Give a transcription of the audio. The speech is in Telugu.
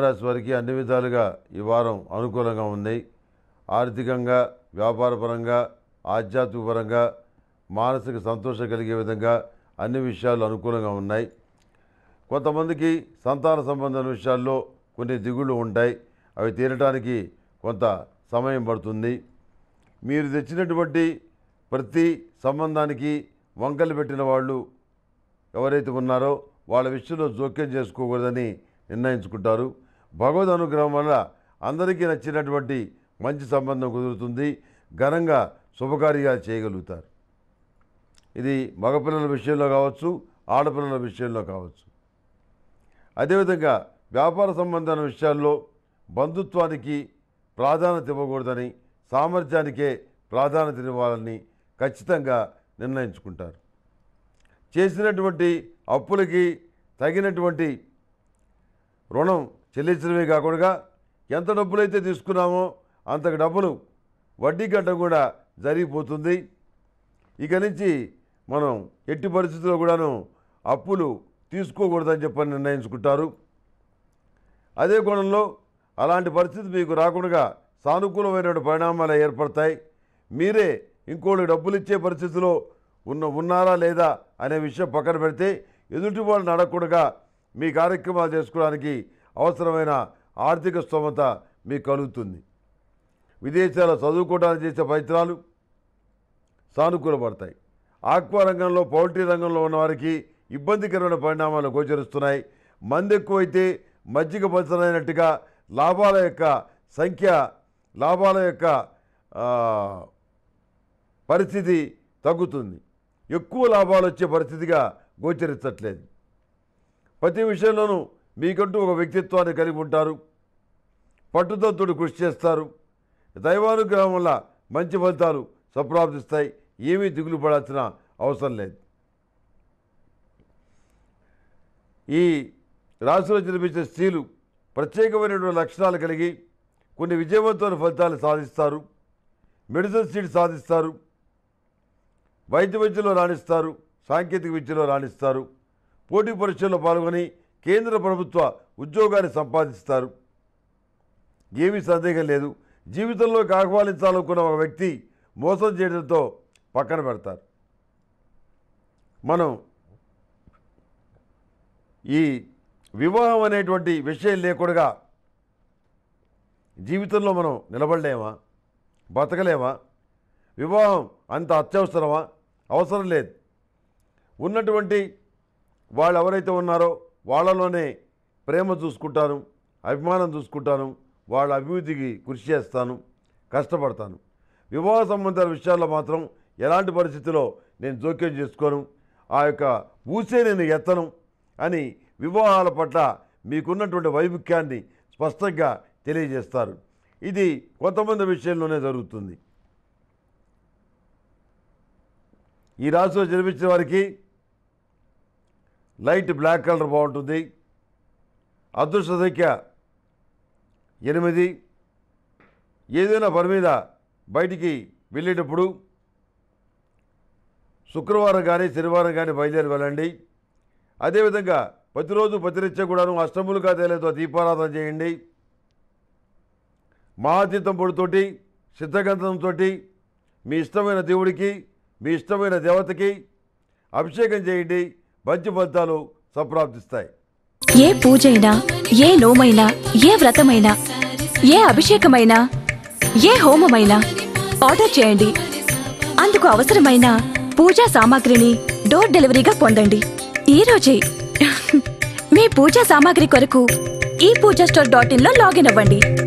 కుంభరాశి వారికి అన్ని విధాలుగా ఈ వారం అనుకూలంగా ఉన్నాయి ఆర్థికంగా వ్యాపారపరంగా ఆధ్యాత్మికపరంగా మానసిక సంతోషం కలిగే విధంగా అన్ని విషయాలు అనుకూలంగా ఉన్నాయి కొంతమందికి సంతాన సంబంధం విషయాల్లో కొన్ని దిగుళ్ళు ఉంటాయి అవి తీరటానికి కొంత సమయం పడుతుంది మీరు తెచ్చినటువంటి ప్రతి సంబంధానికి వంకలు పెట్టిన వాళ్ళు ఎవరైతే ఉన్నారో వాళ్ళ విషయంలో జోక్యం చేసుకోకూడదని నిర్ణయించుకుంటారు భగవద్ అనుగ్రహం వల్ల అందరికీ నచ్చినటువంటి మంచి సంబంధం కుదురుతుంది ఘనంగా శుభకార్యాలు చేయగలుగుతారు ఇది మగపిల్లల విషయంలో కావచ్చు ఆడపిల్లల విషయంలో కావచ్చు అదేవిధంగా వ్యాపార సంబంధమైన విషయాల్లో బంధుత్వానికి ప్రాధాన్యత ఇవ్వకూడదని సామర్థ్యానికే ప్రాధాన్యత ఇవ్వాలని ఖచ్చితంగా నిర్ణయించుకుంటారు చేసినటువంటి అప్పులకి తగినటువంటి రుణం చెల్లించడమే కాకుండా ఎంత డబ్బులైతే తీసుకున్నామో అంతకు డబ్బులు వడ్డీ కట్టడం కూడా జరిగిపోతుంది ఇక నుంచి మనం ఎట్టి పరిస్థితుల్లో కూడాను అప్పులు తీసుకోకూడదని చెప్పని నిర్ణయించుకుంటారు అదే కోణంలో అలాంటి పరిస్థితి మీకు రాకుండా సానుకూలమైనటువంటి పరిణామాలు ఏర్పడతాయి మీరే ఇంకోళ్ళు డబ్బులు ఇచ్చే పరిస్థితిలో ఉన్న ఉన్నారా లేదా అనే విషయం పక్కన పెడితే ఎదుటి వాళ్ళని అడగకుండా మీ కార్యక్రమాలు చేసుకోవడానికి అవసరమైన ఆర్థిక స్తోమత మీకు కలుగుతుంది విదేశాల చదువుకోవడానికి చేసే ప్రయత్నాలు సానుకూలపడతాయి ఆక్వా రంగంలో పౌల్ట్రీ రంగంలో ఉన్నవారికి ఇబ్బందికరమైన పరిణామాలు గోచరిస్తున్నాయి మందెక్కువైతే మజ్జిగ పంచనైనట్టుగా లాభాల యొక్క సంఖ్య లాభాల యొక్క పరిస్థితి తగ్గుతుంది ఎక్కువ లాభాలు వచ్చే పరిస్థితిగా గోచరించట్లేదు ప్రతి విషయంలోనూ మీకంటూ ఒక వ్యక్తిత్వాన్ని కలిగి ఉంటారు పట్టుదత్తుడు కృషి చేస్తారు దైవానుగ్రహం వల్ల మంచి ఫలితాలు సంప్రాప్తిస్తాయి ఏమీ దిగులు పడాల్సిన అవసరం లేదు ఈ రాశిలో జన్మించిన స్త్రీలు ప్రత్యేకమైనటువంటి లక్షణాలు కలిగి కొన్ని విజయవంతమైన ఫలితాలు సాధిస్తారు మెడిసిన్ సీట్ సాధిస్తారు వైద్య విద్యలో రాణిస్తారు సాంకేతిక విద్యలో రాణిస్తారు పోటీ పరీక్షల్లో పాల్గొని కేంద్ర ప్రభుత్వ ఉద్యోగాన్ని సంపాదిస్తారు ఏమీ సందేహం లేదు జీవితంలోకి ఆహ్వానించాలనుకున్న ఒక వ్యక్తి మోసం చేయడంతో పక్కన పెడతారు మనం ఈ వివాహం అనేటువంటి విషయం లేకుండా జీవితంలో మనం నిలబడలేమా బతకలేమా వివాహం అంత అత్యవసరమా అవసరం లేదు ఉన్నటువంటి వాళ్ళు ఎవరైతే ఉన్నారో వాళ్ళలోనే ప్రేమ చూసుకుంటాను అభిమానం చూసుకుంటాను వాళ్ళ అభివృద్ధికి కృషి చేస్తాను కష్టపడతాను వివాహ సంబంధాల విషయాల్లో మాత్రం ఎలాంటి పరిస్థితిలో నేను జోక్యం చేసుకోను ఆ యొక్క ఊసే నేను ఎత్తను అని వివాహాల పట్ల మీకున్నటువంటి వైముఖ్యాన్ని స్పష్టంగా తెలియజేస్తారు ఇది కొంతమంది విషయంలోనే జరుగుతుంది ఈ రాశిలో జన్మించిన వారికి లైట్ బ్లాక్ కలర్ బాగుంటుంది అదృష్ట సంఖ్య ఎనిమిది ఏదైనా పని మీద బయటికి వెళ్ళేటప్పుడు శుక్రవారం కానీ శనివారం కానీ బయలుదేరి వెళ్ళండి అదేవిధంగా ప్రతిరోజు ప్రతినిత్యం కూడాను అష్టములుగా తేలేతో దీపారాధన చేయండి మహాతీతం పొడితోటి సిద్ధగంధంతో మీ ఇష్టమైన దేవుడికి మీ ఇష్టమైన దేవతకి అభిషేకం చేయండి మంచి ఫలితాలు సంప్రాప్తిస్తాయి ఏ పూజైనా ఏ నోమైనా ఏ వ్రతమైనా ఏ అభిషేకమైనా ఏ హోమమైనా ఆర్డర్ చేయండి అందుకు అవసరమైన పూజా సామాగ్రిని డోర్ డెలివరీగా పొందండి ఈరోజే మీ పూజా సామాగ్రి కొరకు ఈ పూజా స్టోర్ డాట్ ఇన్లో లాగిన్ అవ్వండి